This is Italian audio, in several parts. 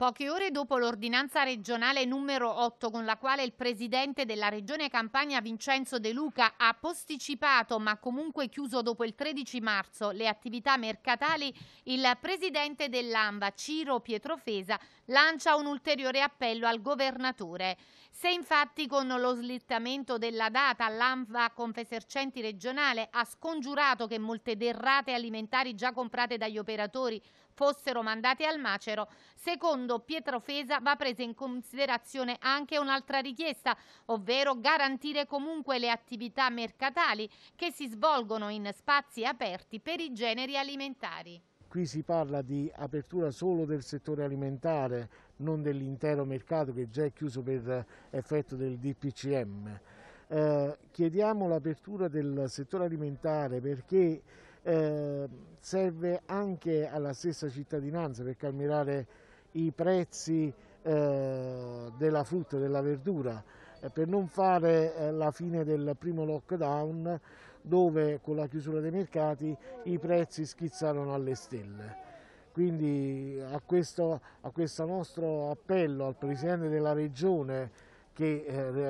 Poche ore dopo l'ordinanza regionale numero 8 con la quale il presidente della regione Campania Vincenzo De Luca ha posticipato ma comunque chiuso dopo il 13 marzo le attività mercatali, il presidente dell'AMBA Ciro Pietrofesa lancia un ulteriore appello al governatore. Se infatti con lo slittamento della data l'AMBA Confesercenti regionale ha scongiurato che molte derrate alimentari già comprate dagli operatori fossero mandate al macero, secondo secondo Pietro Fesa va presa in considerazione anche un'altra richiesta, ovvero garantire comunque le attività mercatali che si svolgono in spazi aperti per i generi alimentari. Qui si parla di apertura solo del settore alimentare, non dell'intero mercato che già è chiuso per effetto del DPCM. Eh, chiediamo l'apertura del settore alimentare perché eh, serve anche alla stessa cittadinanza per calmierare i prezzi eh, della frutta e della verdura eh, per non fare eh, la fine del primo lockdown dove con la chiusura dei mercati i prezzi schizzarono alle stelle. Quindi a questo, a questo nostro appello al Presidente della Regione che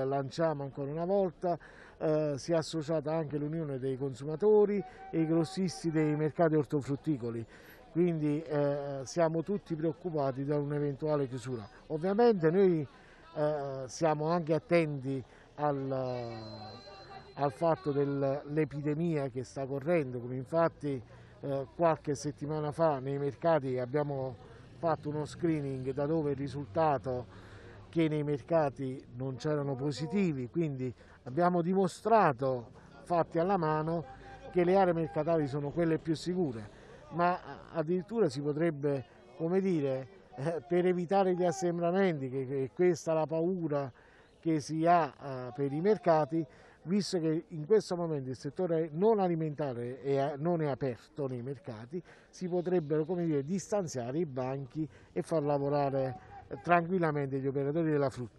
lanciamo ancora una volta eh, si è associata anche l'Unione dei Consumatori e i grossisti dei mercati ortofrutticoli quindi eh, siamo tutti preoccupati da un'eventuale chiusura. Ovviamente noi eh, siamo anche attenti al, al fatto dell'epidemia che sta correndo, come infatti eh, qualche settimana fa nei mercati abbiamo fatto uno screening da dove il risultato che nei mercati non c'erano positivi, quindi abbiamo dimostrato fatti alla mano che le aree mercatali sono quelle più sicure ma addirittura si potrebbe, come dire, eh, per evitare gli assembramenti, che, è questa la paura che si ha eh, per i mercati, visto che in questo momento il settore non alimentare è, non è aperto nei mercati, si potrebbero come dire, distanziare i banchi e far lavorare eh, tranquillamente gli operatori della frutta.